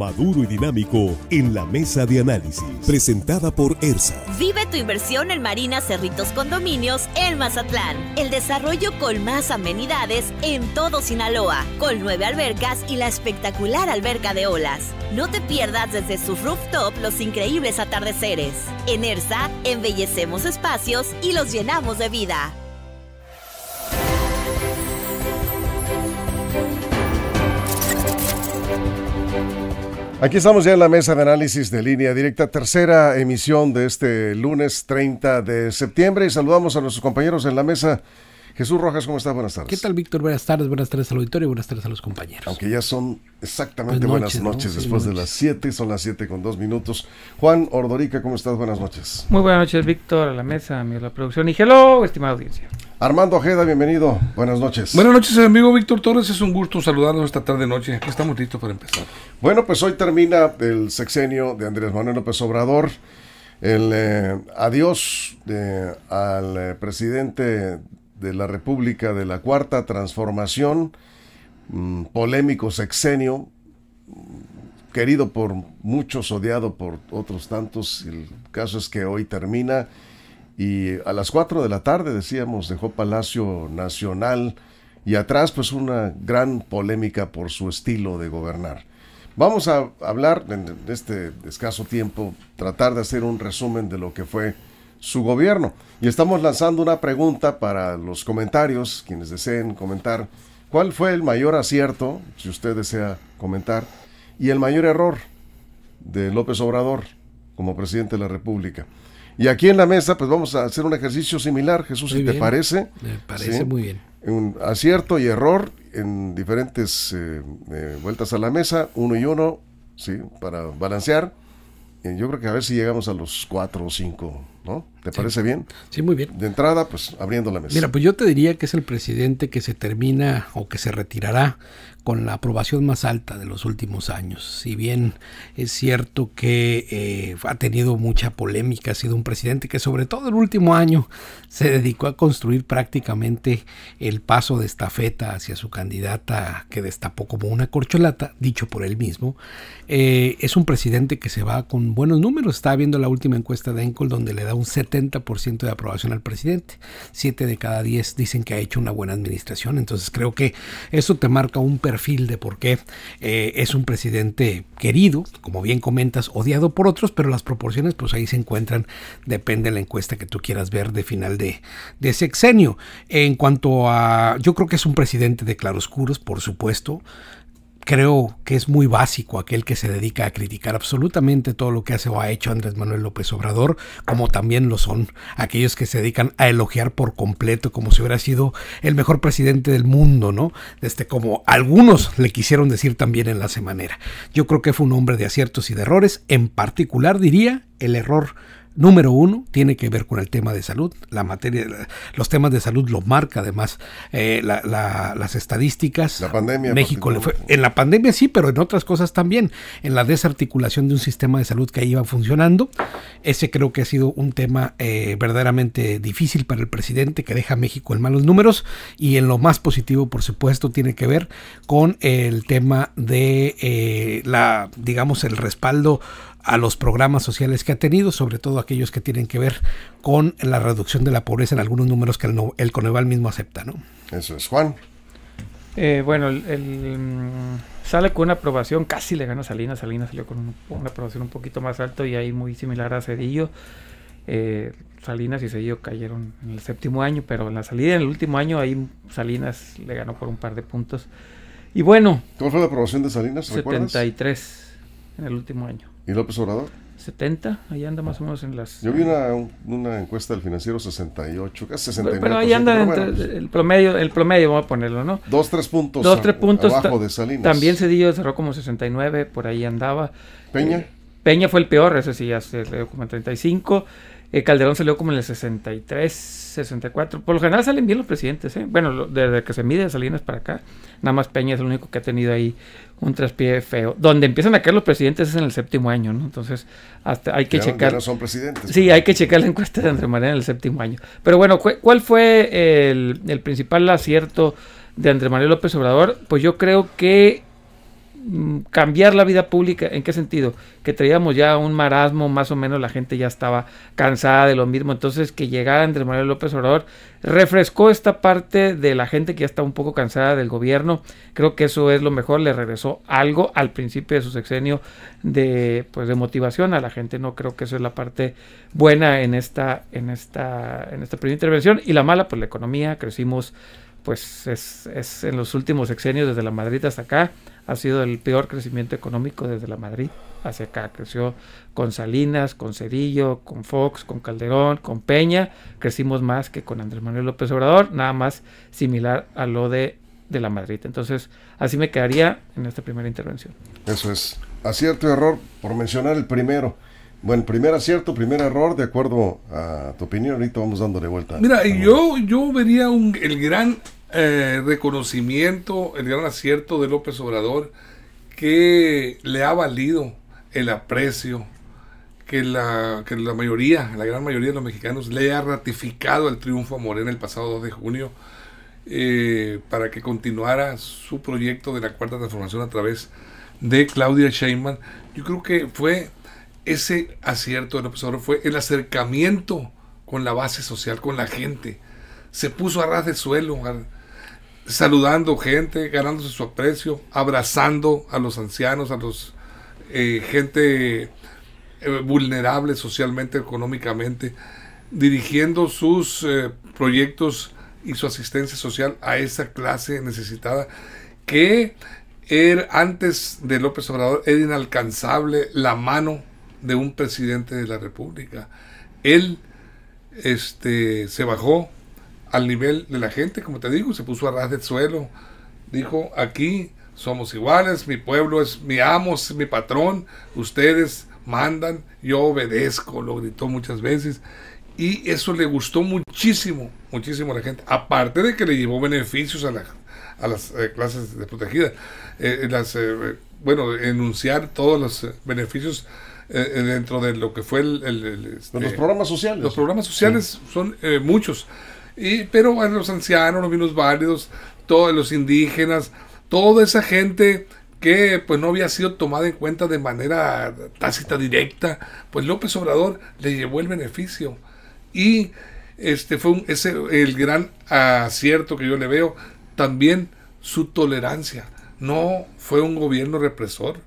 maduro y dinámico en la mesa de análisis, presentada por ERSA. Vive tu inversión en Marina Cerritos Condominios en Mazatlán. El desarrollo con más amenidades en todo Sinaloa, con nueve albercas y la espectacular alberca de olas. No te pierdas desde su rooftop los increíbles atardeceres. En ERSA, embellecemos espacios y los llenamos de vida. Aquí estamos ya en la mesa de análisis de línea directa, tercera emisión de este lunes 30 de septiembre y saludamos a nuestros compañeros en la mesa. Jesús Rojas, ¿cómo estás? Buenas tardes. ¿Qué tal, Víctor? Buenas tardes, buenas tardes al auditorio, buenas tardes a los compañeros. Aunque ya son exactamente buenas noches, después de las 7, son las 7 con 2 minutos. Juan Ordorica, ¿cómo estás? Buenas noches. Muy buenas noches, Víctor, a la mesa, a la producción y hello, estimada audiencia. Armando Ojeda, bienvenido. Buenas noches. Buenas noches, amigo Víctor Torres. Es un gusto saludarnos esta tarde noche. estamos listos para empezar. Bueno, pues hoy termina el sexenio de Andrés Manuel López Obrador. El eh, adiós al eh, presidente de la República de la Cuarta Transformación, mm, polémico sexenio, querido por muchos, odiado por otros tantos. El caso es que hoy termina y a las 4 de la tarde, decíamos, dejó Palacio Nacional y atrás pues una gran polémica por su estilo de gobernar. Vamos a hablar en este escaso tiempo, tratar de hacer un resumen de lo que fue su gobierno. Y estamos lanzando una pregunta para los comentarios, quienes deseen comentar, ¿cuál fue el mayor acierto, si usted desea comentar, y el mayor error de López Obrador como presidente de la República? Y aquí en la mesa, pues vamos a hacer un ejercicio similar, Jesús, si te parece. Me parece muy bien. Un acierto y error en diferentes eh, eh, vueltas a la mesa, uno y uno, ¿sí? Para balancear. y eh, yo creo que a ver si llegamos a los cuatro o cinco ¿no? ¿Te parece bien? Sí, muy bien. De entrada, pues abriendo la mesa. Mira, pues yo te diría que es el presidente que se termina o que se retirará con la aprobación más alta de los últimos años. Si bien es cierto que eh, ha tenido mucha polémica, ha sido un presidente que sobre todo el último año se dedicó a construir prácticamente el paso de estafeta hacia su candidata que destapó como una corcholata, dicho por él mismo. Eh, es un presidente que se va con buenos números. está viendo la última encuesta de Encol donde le da da un 70% de aprobación al presidente. 7 de cada 10 dicen que ha hecho una buena administración. Entonces creo que eso te marca un perfil de por qué eh, es un presidente querido, como bien comentas, odiado por otros, pero las proporciones pues ahí se encuentran, depende de la encuesta que tú quieras ver de final de, de sexenio. En cuanto a, yo creo que es un presidente de claroscuros, por supuesto creo que es muy básico aquel que se dedica a criticar absolutamente todo lo que hace o ha hecho Andrés Manuel López Obrador, como también lo son aquellos que se dedican a elogiar por completo como si hubiera sido el mejor presidente del mundo, ¿no? Desde como algunos le quisieron decir también en la semana Yo creo que fue un hombre de aciertos y de errores, en particular diría el error número uno tiene que ver con el tema de salud. La materia, los temas de salud lo marca además eh, las estadísticas. La pandemia. México le fue, en la pandemia sí, pero en otras cosas también. En la desarticulación de un sistema de salud que iba funcionando. Ese creo que ha sido un tema eh, verdaderamente difícil para el presidente que deja a México en malos números. Y en lo más positivo, por supuesto, tiene que ver con el tema de eh, la, digamos, el respaldo a los programas sociales que ha tenido, sobre todo aquellos que tienen que ver con la reducción de la pobreza en algunos números que el, Coneval mismo acepta, ¿no? Eso es, Juan. Eh, bueno, el, mm, sale con una aprobación, casi le gana Salinas, Salinas salió con una aprobación un poquito más alto y ahí muy similar a Cedillo. Eh, Salinas y Cedillo cayeron en el séptimo año, pero en la salida en el último año ahí Salinas le ganó por un par de puntos. Y bueno. ¿Cuál fue la aprobación de Salinas? 73 en el último año. ¿Y López Obrador? 70, ahí anda más o menos en las... Yo vi una, encuesta del financiero 68, casi 69. Pero ahí anda pues. el promedio, el promedio, vamos a ponerlo, ¿no? Dos, tres puntos, Dos, tres puntos abajo de Salinas. También Cedillo cerró como 69, por ahí andaba. ¿Peña? Eh, Peña fue el peor, ese sí, ya se le como 35. Eh, Calderón salió como en el 63, 64. Por lo general salen bien los presidentes, ¿eh? Bueno, desde que se mide Salinas para acá, nada más Peña es el único que ha tenido ahí un traspié feo. Donde empiezan a caer los presidentes es en el séptimo año, ¿no? Entonces, hasta hay que checar. son presidentes. Sí, hay que checar la encuesta de Andrés Manuel en el séptimo año. Pero bueno, ¿cuál fue el, principal acierto de Andrés María López Obrador? Pues yo creo que Mm, cambiar la vida pública. ¿En qué sentido? Que traíamos ya un marasmo, más o menos la gente ya estaba cansada de lo mismo. Entonces, que llegara Andrés Manuel López Obrador refrescó esta parte de la gente que ya está un poco cansada del gobierno. Creo que eso es lo mejor. Le regresó algo al principio de su sexenio de, pues, de motivación a la gente. No creo que eso es la parte buena en esta, en esta, en esta primera intervención. Y la mala, pues la economía. Crecimos, pues es, es en los últimos sexenios, desde la Madrid hasta acá ha sido el peor crecimiento económico desde la Madrid hacia acá. Creció con Salinas, con Cerillo, con Fox, con Calderón, con Peña. Crecimos más que con Andrés Manuel López Obrador, nada más similar a lo de, de la Madrid. Entonces, así me quedaría en esta primera intervención. Eso es. Acierto y error, por mencionar el primero. Bueno, primer acierto, primer error, de acuerdo a tu opinión, ahorita vamos dándole vuelta. Mira, yo, yo vería un, el gran eh, reconocimiento, el gran acierto de López Obrador, que le ha valido el aprecio que la, que la mayoría, la gran mayoría de los mexicanos le ha ratificado el triunfo a Morena el pasado 2 de junio eh, para que continuara su proyecto de la cuarta transformación a través de Claudia Sheinman Yo creo que fue ese acierto de López Obrador, fue el acercamiento con la base social, con la gente. Se puso a ras de suelo, saludando gente, ganándose su aprecio, abrazando a los ancianos, a los eh, gente eh, vulnerable socialmente, económicamente, dirigiendo sus eh, proyectos y su asistencia social a esa clase necesitada que er, antes de López Obrador era inalcanzable la mano de un presidente de la República. Él este, se bajó al nivel de la gente, como te digo, se puso a ras del suelo. Dijo, aquí somos iguales, mi pueblo es mi amo, es mi patrón, ustedes mandan, yo obedezco, lo gritó muchas veces. Y eso le gustó muchísimo, muchísimo a la gente. Aparte de que le llevó beneficios a, a las eh, clases desprotegidas. Eh, eh, las, bueno, enunciar todos los beneficios dentro de lo que fue el... los este, programas sociales. Los programas sociales son muchos pero a los ancianos, los minusválidos, todos los indígenas, toda esa gente que pues no había sido tomada en cuenta de manera tácita directa, pues López Obrador le llevó el beneficio. Y este fue ese, el gran acierto que yo le veo, también su tolerancia. No fue un gobierno represor,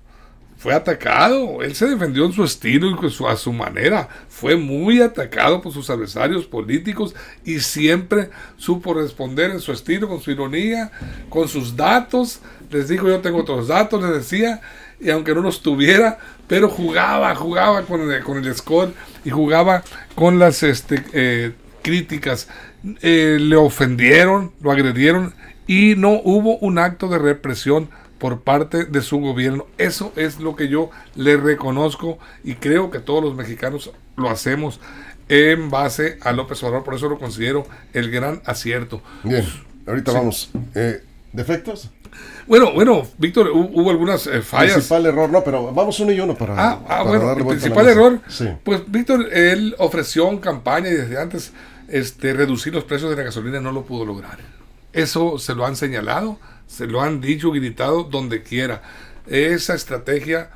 fue atacado. Él se defendió en su estilo y a su manera. Fue muy atacado por sus adversarios políticos y siempre supo responder en su estilo, con su ironía, con sus datos. Les dijo, yo tengo otros datos, les decía, y aunque no los tuviera, pero jugaba, jugaba con el, score y jugaba con las este, eh, críticas. Eh, le ofendieron, lo agredieron y no hubo un acto de represión por parte de su gobierno. Eso es lo que yo le reconozco y creo que todos los mexicanos lo hacemos en base a López Obrador. Por eso lo considero el gran acierto. Bien, ahorita vamos. Eh, ¿Defectos? Bueno, bueno, Víctor, hubo algunas eh, fallas. Principal error, no, pero vamos uno y uno para. Ah, ah bueno, el principal error. Pues Víctor, él ofreció en campaña y desde antes este, reducir los precios de la gasolina no lo pudo lograr. Eso se lo han señalado se lo han dicho, gritado donde quiera. Esa estrategia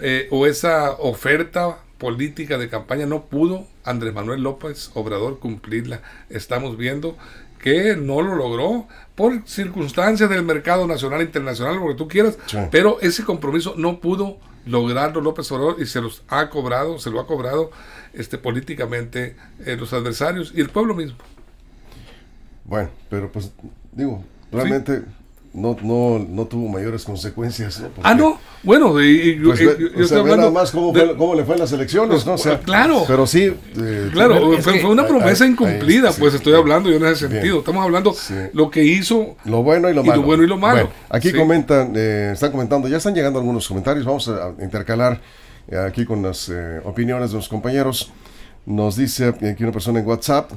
eh, o esa oferta política de campaña no pudo Andrés Manuel López Obrador cumplirla. Estamos viendo que no lo logró por circunstancias del mercado nacional, e internacional, lo que tú quieras, pero ese compromiso no pudo lograrlo López Obrador y se los ha cobrado, se lo ha cobrado este políticamente eh, los adversarios y el pueblo mismo. Bueno, pero pues digo, realmente no, no, tuvo mayores consecuencias. ah, no, bueno, yo, estoy hablando más cómo, le fue en las elecciones, claro. Pero sí. Eh, claro, fue, una promesa incumplida, pues estoy hablando yo en ese sentido. Estamos hablando lo que hizo. Lo bueno y lo malo. bueno aquí comentan, eh, están comentando, ya están llegando algunos comentarios, vamos a intercalar eh, aquí con las opiniones de los compañeros. Nos dice aquí una persona en WhatsApp.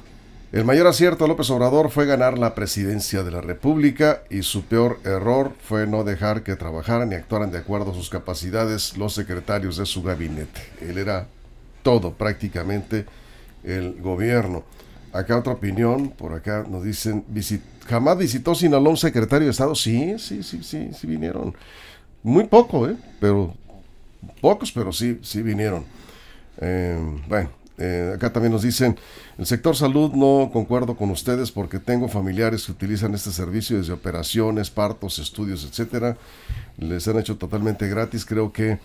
El mayor acierto de López Obrador fue ganar la presidencia de la República y su peor error fue no dejar que trabajaran y actuaran de acuerdo a sus capacidades los secretarios de su gabinete. Él era todo prácticamente el gobierno. Acá otra opinión, por acá nos dicen, jamás visitó Sinaloa un secretario de Estado. Sí, sí, sí, sí, sí vinieron. Muy poco, ¿eh? Pero pocos, pero sí, sí vinieron. Eh, bueno. Eh, acá también nos dicen, el sector salud no concuerdo con ustedes porque tengo familiares que utilizan este servicio desde operaciones, partos, estudios, etcétera. Les han hecho totalmente gratis. Creo que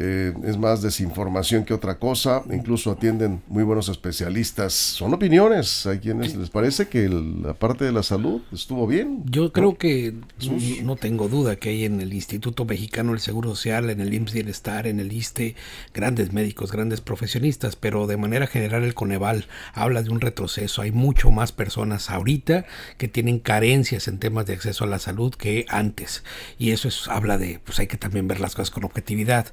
eh, es más desinformación que otra cosa, incluso atienden muy buenos especialistas. Son opiniones, hay quienes les parece que la parte de la salud estuvo bien. Yo creo que no tengo duda que hay en el Instituto Mexicano del Seguro Social, en el IMSS Bienestar, en el ISTE, grandes médicos, grandes profesionistas, pero de manera general el Coneval habla de un retroceso. Hay mucho más personas ahorita que tienen carencias en temas de acceso a la salud que antes. Y eso es, habla de, pues hay que también ver las cosas con objetividad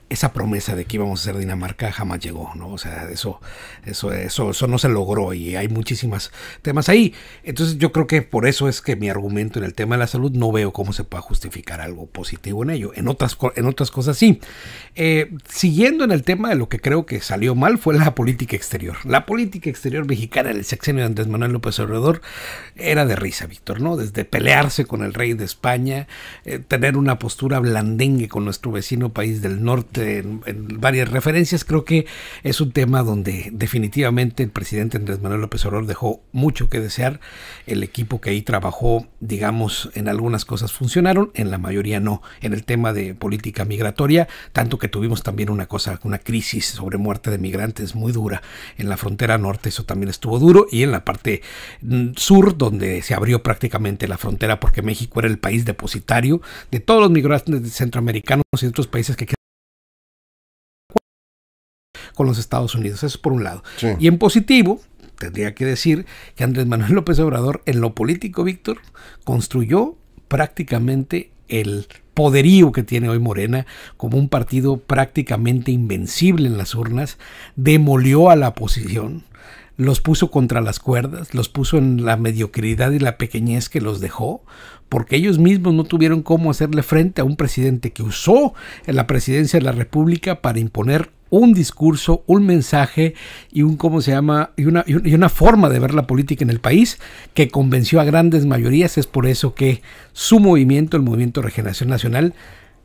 esa promesa de que íbamos a ser Dinamarca jamás llegó, ¿no? O sea, eso, eso, eso, no se logró y hay muchísimos temas ahí. Entonces yo creo que por eso es que mi argumento en el tema de la salud no veo cómo se pueda justificar algo positivo en ello. En otras, en otras cosas sí. Eh, siguiendo en el tema de lo que creo que salió mal fue la política exterior. La política exterior mexicana el sexenio de Andrés Manuel López Obrador era de risa, Víctor, ¿no? Desde pelearse con el rey de España, eh, tener una postura blandengue con nuestro vecino país del norte, en, varias referencias. Creo que es un tema donde definitivamente el presidente Andrés Manuel López Obrador dejó mucho que desear. El equipo que ahí trabajó, digamos, en algunas cosas funcionaron, en la mayoría no. En el tema de política migratoria, tanto que tuvimos también una cosa, una crisis sobre muerte de migrantes muy dura en la frontera norte, eso también estuvo duro, y en la parte mm, sur, donde se abrió prácticamente la frontera porque México era el país depositario de todos los migrantes centroamericanos y otros países que con los Estados Unidos. Eso por un lado. Y en positivo, tendría que decir que Andrés Manuel López Obrador, en lo político, Víctor, construyó prácticamente el poderío que tiene hoy Morena como un partido prácticamente invencible en las urnas, demolió a la oposición, los puso contra las cuerdas, los puso en la mediocridad y la pequeñez que los dejó, porque ellos mismos no tuvieron cómo hacerle frente a un presidente que usó la presidencia de la República para imponer un discurso, un mensaje y un cómo se llama y una, y una forma de ver la política en el país que convenció a grandes mayorías. Es por eso que su movimiento, el Movimiento Regeneración Nacional,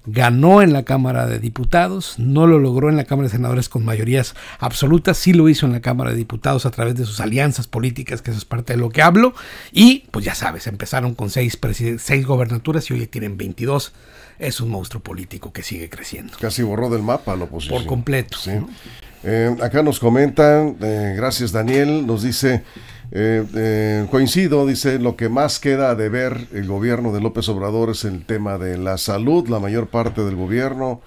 ganó en la Cámara de Diputados, no lo logró en la Cámara de Senadores con mayorías absolutas, sí lo hizo en la Cámara de Diputados a través de sus alianzas políticas, que eso es parte de lo que hablo, y pues ya sabes, empezaron con seis, seis gobernaturas y hoy tienen 22. Es un monstruo político que sigue creciendo. Casi borró del mapa la oposición. Por completo. Eh, acá nos comentan, eh, gracias Daniel, nos dice... Eh, eh, coincido, dice, lo que más queda de ver el gobierno de López Obrador es el tema de la salud. La mayor parte del gobierno,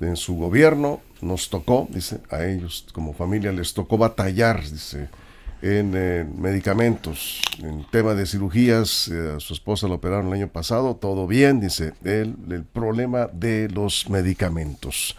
en su gobierno, nos tocó, dice, a ellos como familia les tocó batallar, dice, en eh, medicamentos, en tema de cirugías. a su esposa la operaron el año pasado, todo bien, dice, el problema de los medicamentos.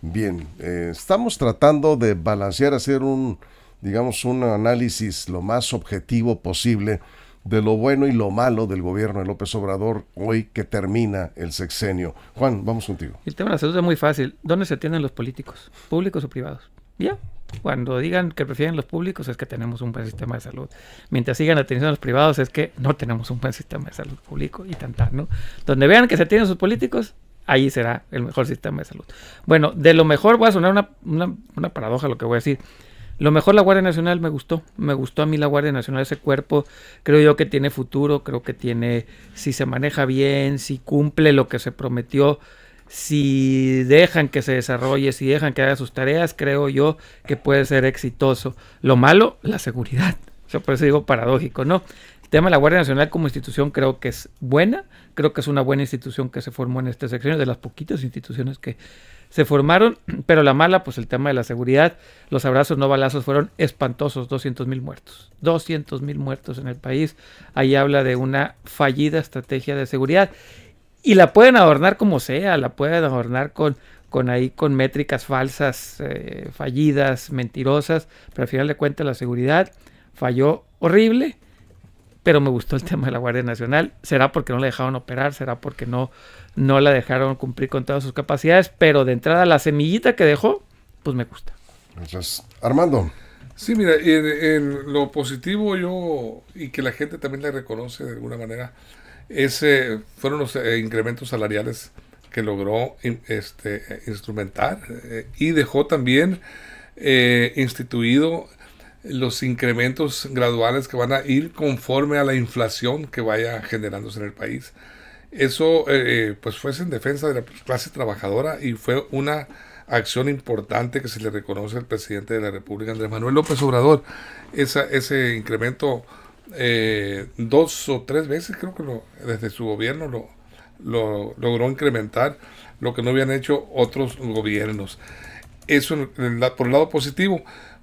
Bien, estamos tratando de balancear, hacer un digamos, un análisis lo más objetivo posible de lo bueno y lo malo del gobierno de López Obrador hoy que termina el sexenio. Juan, vamos contigo. El tema de la salud es muy fácil. ¿Dónde se atienden los políticos? ¿Públicos o privados? Ya. Cuando digan que prefieren los públicos es que tenemos un buen sistema de salud. Mientras sigan atención a los privados es que no tenemos un buen sistema de salud público y tantas, ¿no? Donde vean que se atienden sus políticos, ahí será el mejor sistema de salud. Bueno, de lo mejor voy a sonar una, una paradoja lo que voy a decir. Lo mejor la Guardia Nacional me gustó. Me gustó a mí la Guardia Nacional, ese cuerpo. Creo yo que tiene futuro, creo que tiene, si se maneja bien, si cumple lo que se prometió, si dejan que se desarrolle, si dejan que haga sus tareas, creo yo que puede ser exitoso. Lo malo, la seguridad. por eso digo paradójico, ¿no? tema de la Guardia Nacional como institución creo que es buena, creo que es una buena institución que se formó en este sección, de las poquitas instituciones que se formaron, pero la mala, pues el tema de la seguridad, los abrazos no balazos fueron espantosos, 200 mil muertos, 200 mil muertos en el país, ahí habla de una fallida estrategia de seguridad y la pueden adornar como sea, la pueden adornar con con ahí con métricas falsas, eh, fallidas, mentirosas, pero al final de cuentas la seguridad falló horrible pero me gustó el tema de la Guardia Nacional. Será porque no la dejaron operar, será porque no, no la dejaron cumplir con todas sus capacidades, pero de entrada la semillita que dejó, pues me gusta. Entonces, Armando. Sí, mira, en, lo positivo yo, y que la gente también le reconoce de alguna manera, ese eh, fueron los eh, incrementos salariales que logró este, eh, instrumentar y dejó también instituido los incrementos graduales que van a ir conforme a la inflación que vaya generándose en el país. Eso eh, eh, pues fue en defensa de la clase trabajadora y fue una acción importante que se le reconoce al presidente de la República, Andrés Manuel López Obrador. Esa, ese incremento eh, dos o tres veces creo que lo, desde su gobierno lo, lo logró incrementar, lo que no habían hecho otros gobiernos. Eso por el lado positivo.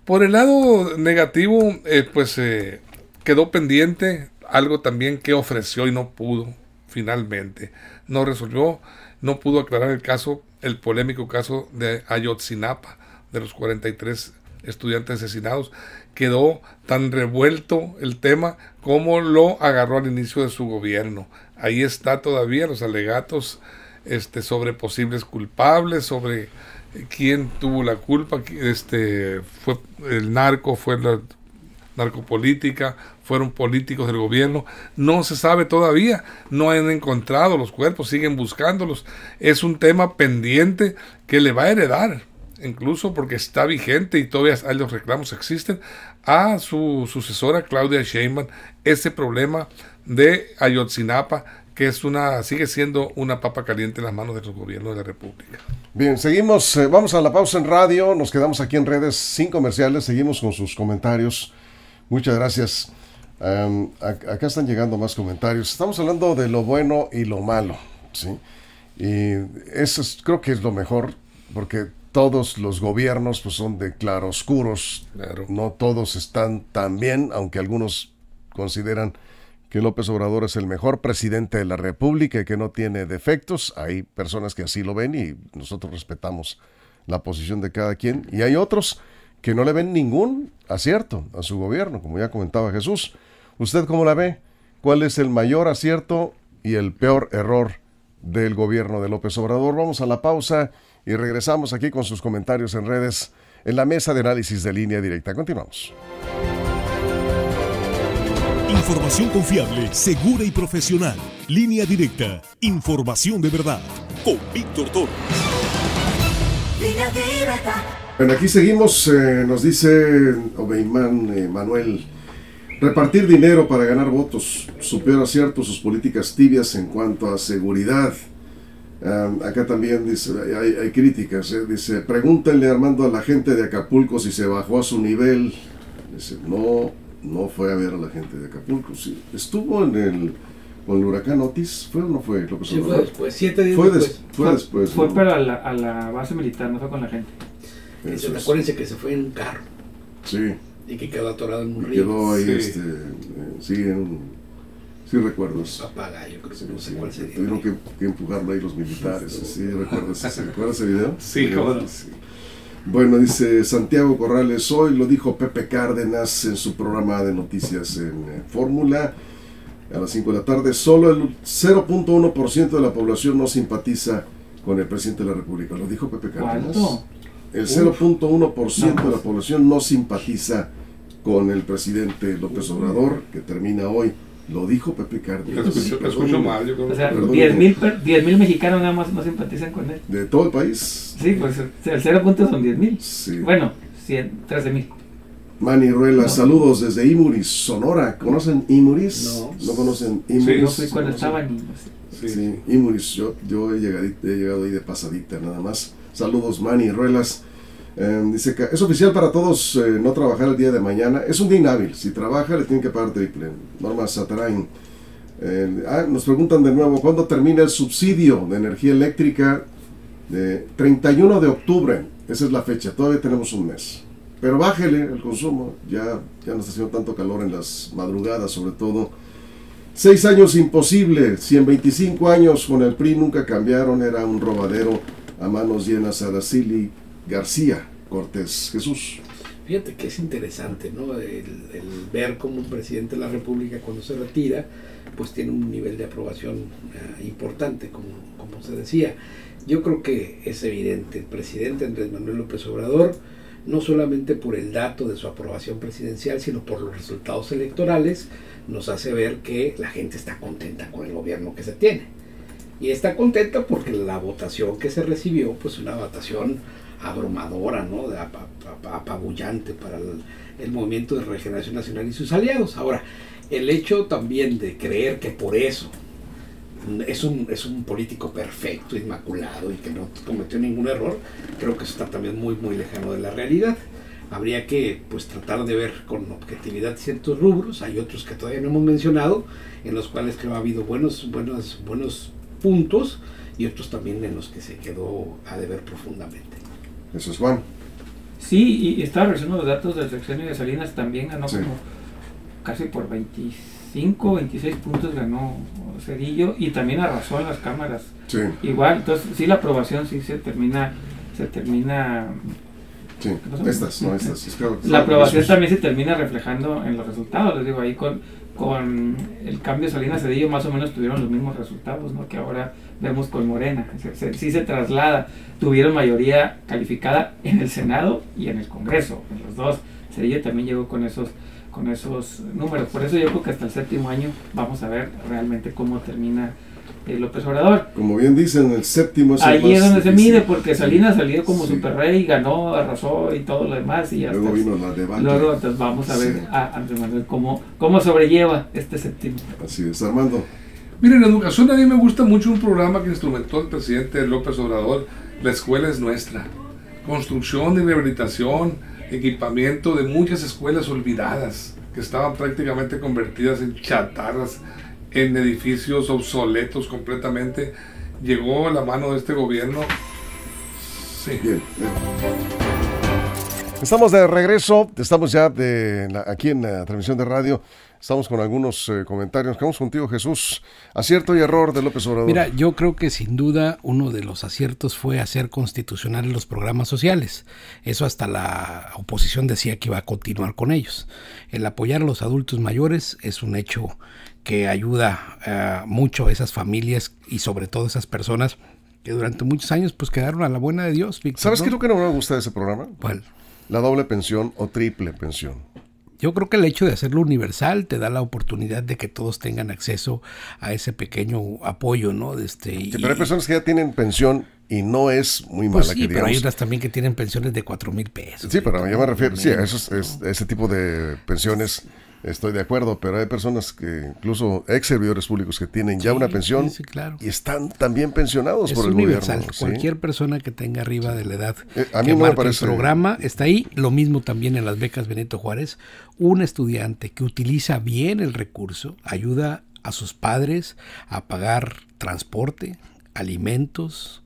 Por el lado negativo, eh, pues eh, quedó pendiente algo también que ofreció y no pudo finalmente. No resolvió, no pudo aclarar el caso, el polémico caso de Ayotzinapa, de los 43 estudiantes asesinados. Quedó tan revuelto el tema como lo agarró al inicio de su gobierno. Ahí está todavía los alegatos este, sobre posibles culpables, sobre quién tuvo la culpa, este, fue el narco, fue la narcopolítica, fueron políticos del gobierno, no se sabe todavía, no han encontrado los cuerpos, siguen buscándolos, es un tema pendiente que le va a heredar, incluso porque está vigente y todavía hay los reclamos existen, a su sucesora Claudia Sheinbaum ese problema de Ayotzinapa que es una, sigue siendo una papa caliente en las manos los gobiernos de la República. Bien, seguimos, eh, vamos a la pausa en radio, nos quedamos aquí en redes sin comerciales, seguimos con sus comentarios. Muchas gracias. acá están llegando más comentarios. Estamos hablando de lo bueno y lo malo, Y eso creo que es lo mejor, porque todos los gobiernos pues, son de claroscuros. No todos están tan bien, aunque algunos consideran que López Obrador es el mejor presidente de la República y que no tiene defectos. Hay personas que así lo ven y nosotros respetamos la posición de cada quien. Y hay otros que no le ven ningún acierto a su gobierno, como ya comentaba Jesús. ¿Usted cómo la ve? ¿Cuál es el mayor acierto y el peor error del gobierno de López Obrador? Vamos a la pausa y regresamos aquí con sus comentarios en redes en la mesa de análisis de línea directa. Continuamos. Información confiable, segura y profesional. Línea directa. Información de verdad. Con Víctor Toro. Bueno, aquí seguimos, eh, nos dice Obeimán eh, Manuel. Repartir dinero para ganar votos. Su peor acierto, sus políticas tibias en cuanto a seguridad. acá también dice, hay, críticas. Eh. dice, pregúntenle Armando a la gente de Acapulco si se bajó a su nivel. Dice, no, no fue a ver a la gente de Acapulco. Sí, estuvo en el, con el huracán Otis, ¿fue o no fue sí, fue después, siete días fue después. Fue, después. Fue para la, a la base militar, no fue con la gente. Eso acuérdense que se fue en un carro. Sí. Y que quedó atorado en un río. Quedó ahí, sí. este, eh, sí, en sí recuerdo creo que no sé cuál sería. Tuvieron que, que, empujarlo ahí los militares, sí, recuerdas, ese video? Sí, cómo bueno, dice Santiago Corrales, hoy lo dijo Pepe Cárdenas en su programa de noticias en eh, Fórmula a las 5 de la tarde. Solo el 0.1% de la población no simpatiza con el presidente de la República. Lo dijo Pepe Cárdenas. No. El 0.1% de la población no simpatiza con el presidente López Obrador, que termina hoy. Lo dijo Pepe Cárdenas. escucho mal, yo O sea, 10 mil, mexicanos nada más no simpatizan con él. ¿De todo el país? Sí, pues el cero punto son 10 mil. Bueno, 100, 13 mil. Manny Ruelas, saludos desde Imuris, Sonora. ¿Conocen Imuris? No. ¿No conocen Imuris? Sí, no sé cuándo estaba en Sí, Imuris, yo, yo he, llegado, he llegado ahí de pasadita nada más. Saludos Manny Ruelas. Em, dice que es oficial para todos eh, no trabajar el día de mañana. Es un día inhábil. Si trabaja, le tienen que pagar triple. Norma Satarain. Em, ah, nos preguntan de nuevo, ¿cuándo termina el subsidio de energía eléctrica? de 31 de octubre. Esa es la fecha. Todavía tenemos un mes. Pero bájele el consumo. Ya, ya no está haciendo tanto calor en las madrugadas, sobre todo. Seis años imposible. Si en 25 años con el PRI nunca cambiaron, era un robadero a manos llenas. a y García Cortés Jesús. Fíjate que es interesante, ¿no? El, ver cómo un presidente de la República cuando se retira, pues tiene un nivel de aprobación eh, importante, como, como se decía. Yo creo que es evidente, el presidente Andrés Manuel López Obrador, no solamente por el dato de su aprobación presidencial, sino por los resultados electorales, nos hace ver que la gente está contenta con el gobierno que se tiene. Y está contenta porque la votación que se recibió, pues una votación abrumadora, ¿no? apabullante para el, movimiento de regeneración nacional y sus aliados. Ahora, el hecho también de creer que por eso mm, es un, es un político perfecto, inmaculado y que no cometió ningún error, creo que está también muy, muy lejano de la realidad. Habría que pues tratar de ver con objetividad ciertos rubros, hay otros que todavía no hemos mencionado, en los cuales creo ha habido buenos, buenos, buenos puntos y otros también en los que se quedó a deber profundamente. Eso es, bueno Sí, y estaba revisando los datos del sexenio de Salinas, también ganó como casi por 25, 26 puntos ganó Cedillo y también arrasó en las cámaras. Sí. Igual, entonces sí la aprobación sí se termina, se termina Sí, estas, no estas. la aprobación también se termina reflejando en los resultados, les digo, ahí con, con el cambio Salinas Cedillo más o menos tuvieron los mismos resultados ¿no? que ahora vemos con Morena. si se, sí se traslada, tuvieron mayoría calificada en el Senado y en el Congreso, en los dos. Cedillo también llegó con esos, con esos números. Por eso yo creo que hasta el séptimo año vamos a ver realmente cómo termina López Obrador. Como bien dicen, el séptimo es el Ahí es donde se mide, porque Salinas salió como super rey, ganó, arrasó y todo lo demás. Y hasta luego vino la debate. Luego vamos a ver a Andrés Manuel cómo, sobrelleva este séptimo. Así es, Armando. Miren, educación a mí me gusta mucho un programa que instrumentó el presidente López Obrador, La Escuela es Nuestra. Construcción y rehabilitación, equipamiento de muchas escuelas olvidadas, que estaban prácticamente convertidas en chatarras en edificios obsoletos completamente. Llegó la mano de este gobierno. Sí. Estamos de regreso, estamos ya de, aquí en la transmisión de radio, estamos con algunos eh, comentarios. quedamos contigo, Jesús. Acierto y error de López Obrador. Mira, yo creo que sin duda uno de los aciertos fue hacer constitucionales los programas sociales. Eso hasta la oposición decía que iba a continuar con ellos. El apoyar a los adultos mayores es un hecho que ayuda eh, mucho a esas familias y sobre todo esas personas que durante muchos años pues quedaron a la buena de Dios. ¿Sabes qué es lo que no me gusta de ese programa? ¿Cuál? La doble pensión o triple pensión. Yo creo que el hecho de hacerlo universal te da la oportunidad de que todos tengan acceso a ese pequeño apoyo, ¿no? De este, pero hay personas que ya tienen pensión y no es muy pues mala. Sí, pero hay otras también que tienen pensiones de cuatro mil pesos. Sí, pero yo me refiero, a ese tipo de pensiones Estoy de acuerdo, pero hay personas que, incluso ex servidores públicos, que tienen ya una pensión y están también pensionados por el gobierno. Cualquier persona que tenga arriba de la edad. Eh, mí que El programa está ahí, lo mismo también en las becas Benito Juárez. Un estudiante que utiliza bien el recurso ayuda a sus padres a pagar transporte, alimentos,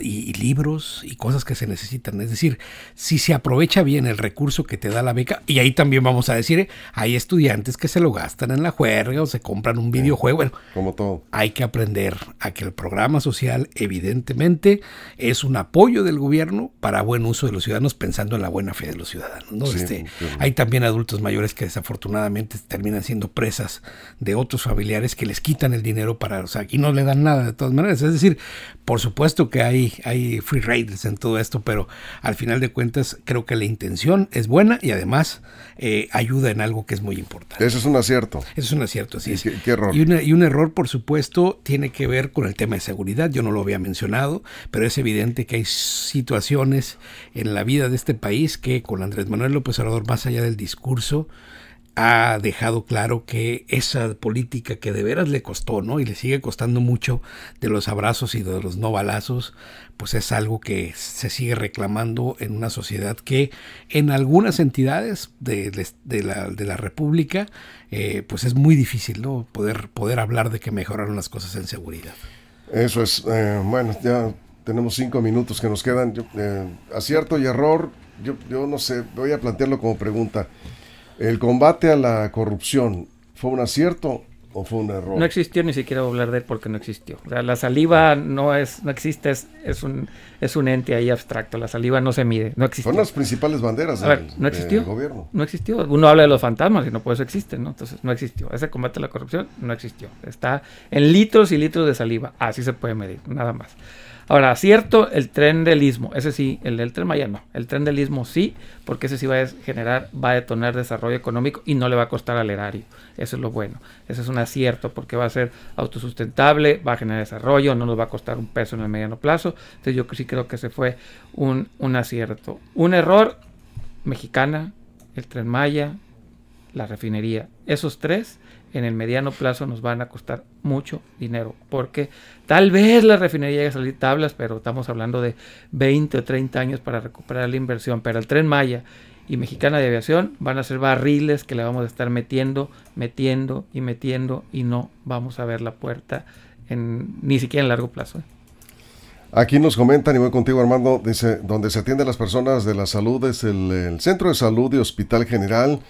y, libros y cosas que se necesitan. Es decir, si se aprovecha bien el recurso que te da la beca, y ahí también vamos a decir, ¿eh? hay estudiantes que se lo gastan en la juerga o se compran un videojuego. Bueno, como todo. Hay que aprender a que el programa social, evidentemente, es un apoyo del gobierno para buen uso de los ciudadanos, pensando en la buena fe de los ciudadanos. ¿no? este, hay también adultos mayores que desafortunadamente terminan siendo presas de otros familiares que les quitan el dinero para, o sea, y no le dan nada de todas maneras. Es decir, por supuesto que hay hay free riders en todo esto, pero al final de cuentas creo que la intención es buena y además eh, ayuda en algo que es muy importante. Eso es un acierto. Eso es un acierto, sí. ¿Y y un error, por supuesto, tiene que ver con el tema de seguridad. Yo no lo había mencionado, pero es evidente que hay situaciones en la vida de este país que con Andrés Manuel López Obrador, más allá del discurso, ha dejado claro que esa política que de veras le costó, ¿no? Y le sigue costando mucho de los abrazos y de los no balazos, pues es algo que se sigue reclamando en una sociedad que en algunas entidades de, la, República, eh, pues es muy difícil, Poder, poder hablar de que mejoraron las cosas en seguridad. Eso es, eh, bueno, ya tenemos cinco minutos que nos quedan. Eh, acierto y error, yo, yo no sé, voy a plantearlo como pregunta. ¿El combate a la corrupción fue un acierto o fue un error? No existió, ni siquiera hablar de él porque no existió. la saliva no es, no existe, es, es, un, es un ente ahí abstracto. La saliva no se mide, no existió. Fueron las principales banderas del, ¿no existió? gobierno. No existió. Uno habla de los fantasmas y no por eso existen, ¿no? Entonces no existió. Ese combate a la corrupción no existió. Está en litros y litros de saliva. Así se puede medir, nada más. Ahora, ¿acierto? el tren del istmo, ese sí, el del tren Maya no, el tren del istmo sí, porque ese sí va a generar, va a detonar desarrollo económico y no le va a costar al erario. Eso es lo bueno, ese es un acierto porque va a ser autosustentable, va a generar desarrollo, no nos va a costar un peso en el mediano plazo. Entonces yo sí creo que ese fue un, un acierto. Un error, mexicana, el tren Maya, la refinería, esos tres en el mediano plazo nos van a costar mucho dinero, porque tal vez la refinería llegue a salir tablas, pero estamos hablando de 20 o 30 años para recuperar la inversión, pero el tren Maya y Mexicana de Aviación van a ser barriles que le vamos a estar metiendo, metiendo y metiendo y no vamos a ver la puerta en, ni siquiera en largo plazo. ¿eh? Aquí nos comentan, y voy contigo Armando, dice, donde se atienden las personas de la salud es el Centro de Salud y Hospital General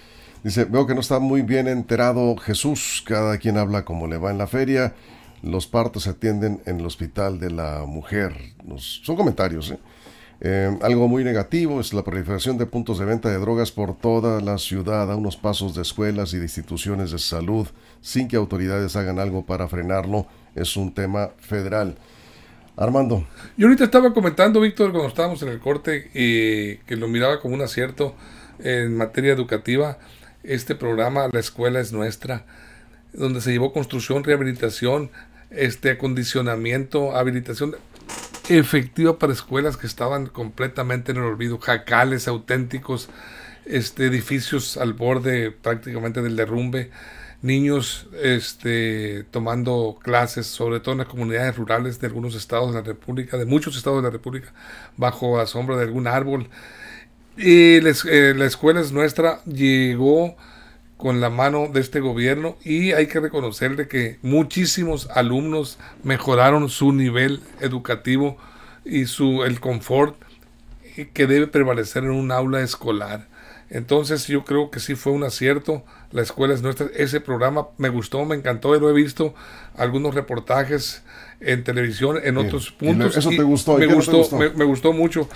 Dice, veo que no está muy bien enterado Jesús, cada quien habla como le va en la feria, los partos se atienden en el hospital de la mujer. son comentarios, ¿eh? ¿eh? algo muy negativo es la proliferación de puntos de venta de drogas por toda la ciudad, a unos pasos de escuelas y de instituciones de salud, sin que autoridades hagan algo para frenarlo. Es un tema federal. Armando. Yo ahorita estaba comentando, Víctor, cuando estábamos en el corte, y eh, que lo miraba como un acierto en materia educativa este programa La Escuela es Nuestra, donde se llevó construcción, rehabilitación, este acondicionamiento, habilitación efectiva para escuelas que estaban completamente en el olvido, jacales auténticos, este, edificios al borde prácticamente del derrumbe, niños este, tomando clases, sobre todo en las comunidades rurales de algunos estados de la República, de muchos estados de la República, bajo la sombra de algún árbol. Y eh, la escuela es nuestra, llegó con la mano de este gobierno y hay que reconocerle que muchísimos alumnos mejoraron su nivel educativo y su el confort que debe prevalecer en un aula escolar. Entonces yo creo que sí fue un acierto, la escuela es nuestra, ese programa me gustó, me encantó, y lo he visto algunos reportajes en televisión, en otros puntos. eso te gustó. Me gustó, Me, gustó mucho.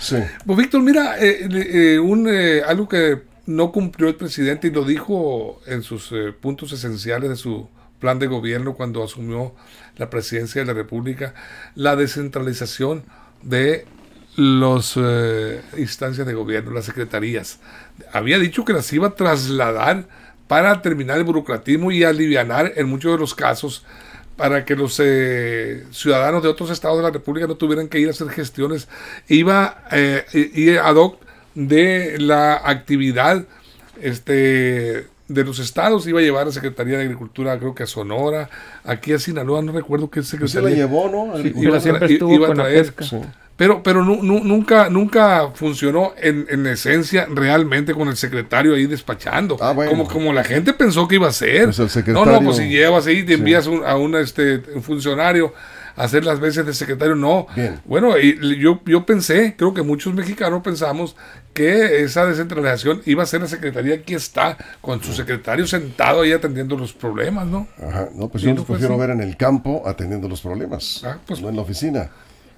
Pues, Víctor, mira, eh, eh, un, eh, algo que no cumplió el presidente y lo dijo en sus puntos esenciales de su plan de gobierno cuando asumió la presidencia de la República, la descentralización de las instancias de gobierno, las secretarías. Había dicho que las iba a trasladar para terminar el burocratismo y aliviar en muchos de los casos para que los eh, ciudadanos de otros estados de la República no tuvieran que ir a hacer gestiones, iba eh, y, ad hoc de la actividad este, de los estados, iba a llevar a Secretaría de Agricultura, creo que a Sonora, aquí a Sinaloa, no recuerdo qué secretaría. Se la llevó, ¿no? iba, a traer, pero, pero nunca, nunca funcionó en, en, esencia realmente con el secretario ahí despachando. Ah, como, como la gente pensó que iba a ser. Pues no, no, pues si llevas ahí, te envías a un este, funcionario a hacer las veces de secretario, no. Bueno, yo, yo pensé, creo que muchos mexicanos pensamos que esa descentralización iba a ser la secretaría que está, con su secretario sentado ahí atendiendo los problemas, ¿no? Ajá, no, pues yo los pues prefiero ver en el campo atendiendo los problemas, ah, pues no en la oficina.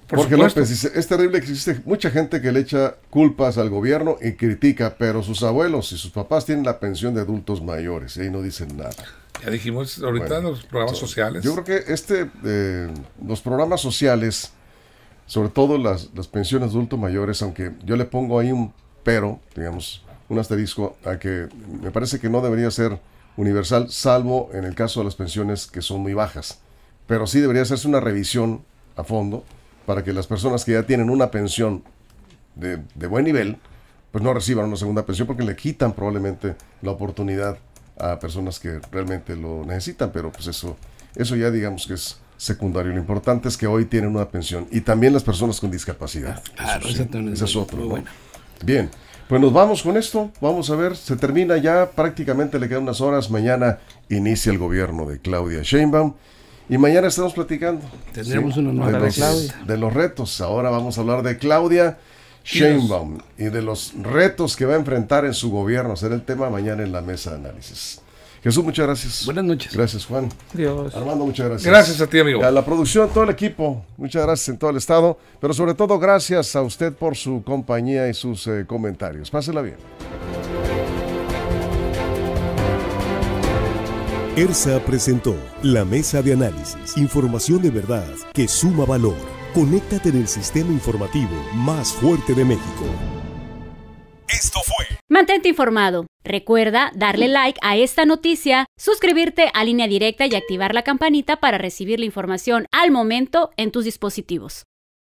Porque López es terrible que existe mucha gente que le echa culpas al gobierno y critica, pero sus abuelos y sus papás tienen la pensión de adultos mayores y ahí no dicen nada. Ya dijimos ahorita los programas sociales. Yo creo que este, eh, los programas sociales, sobre todo las, las pensiones de adultos mayores, aunque yo le pongo ahí un pero, digamos, un asterisco, a que me parece que no debería ser universal, salvo en el caso de las pensiones que son muy bajas. Pero sí debería hacerse una revisión a fondo para que las personas que ya tienen una pensión de, buen nivel, pues no reciban una segunda pensión porque le quitan probablemente la oportunidad a personas que realmente lo necesitan, pero pues eso, eso ya digamos que es secundario. Lo importante es que hoy tienen una pensión y también las personas con discapacidad. Ah, claro, eso es otro. Bueno. Bien, pues nos vamos con esto. Vamos a ver, se termina ya, prácticamente le quedan unas horas. Mañana inicia el gobierno de Claudia Sheinbaum y mañana estamos platicando. Tendremos una nueva de los, retos. Ahora vamos a hablar de Claudia Sheinbaum y de los retos que va a enfrentar en su gobierno. Será el tema mañana en la mesa de análisis. Jesús, muchas gracias. Buenas noches. Gracias, Juan. Armando, muchas gracias. Gracias a ti, amigo. A la producción, todo el equipo. Muchas gracias en todo el estado. Pero sobre todo, gracias a usted por su compañía y sus eh, comentarios. Pásela bien. ERSA presentó la mesa de análisis, información de verdad que suma valor. Conéctate en el sistema informativo más fuerte de México. Esto fue. Mantente informado. Recuerda darle like a esta noticia, suscribirte a línea directa y activar la campanita para recibir la información al momento en tus dispositivos.